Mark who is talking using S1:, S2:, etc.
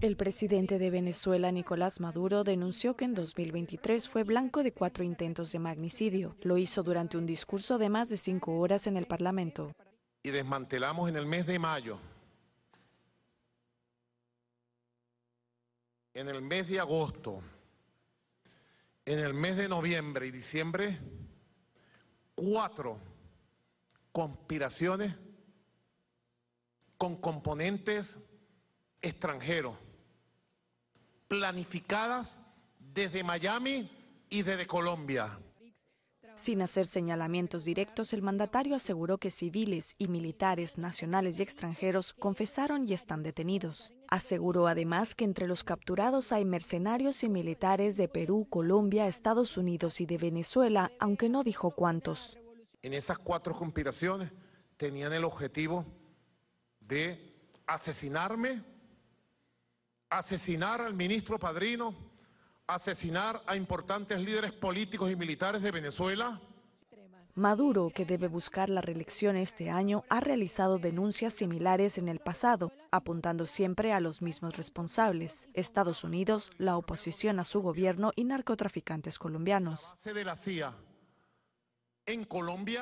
S1: El presidente de Venezuela, Nicolás Maduro, denunció que en 2023 fue blanco de cuatro intentos de magnicidio. Lo hizo durante un discurso de más de cinco horas en el Parlamento.
S2: Y desmantelamos en el mes de mayo, en el mes de agosto, en el mes de noviembre y diciembre, cuatro conspiraciones con componentes extranjeros planificadas desde Miami y desde Colombia.
S1: Sin hacer señalamientos directos, el mandatario aseguró que civiles y militares nacionales y extranjeros confesaron y están detenidos. Aseguró además que entre los capturados hay mercenarios y militares de Perú, Colombia, Estados Unidos y de Venezuela, aunque no dijo cuántos.
S2: En esas cuatro conspiraciones tenían el objetivo de asesinarme, asesinar al ministro Padrino, asesinar a importantes líderes políticos y militares de Venezuela.
S1: Maduro, que debe buscar la reelección este año, ha realizado denuncias similares en el pasado, apuntando siempre a los mismos responsables, Estados Unidos, la oposición a su gobierno y narcotraficantes colombianos.
S2: En Colombia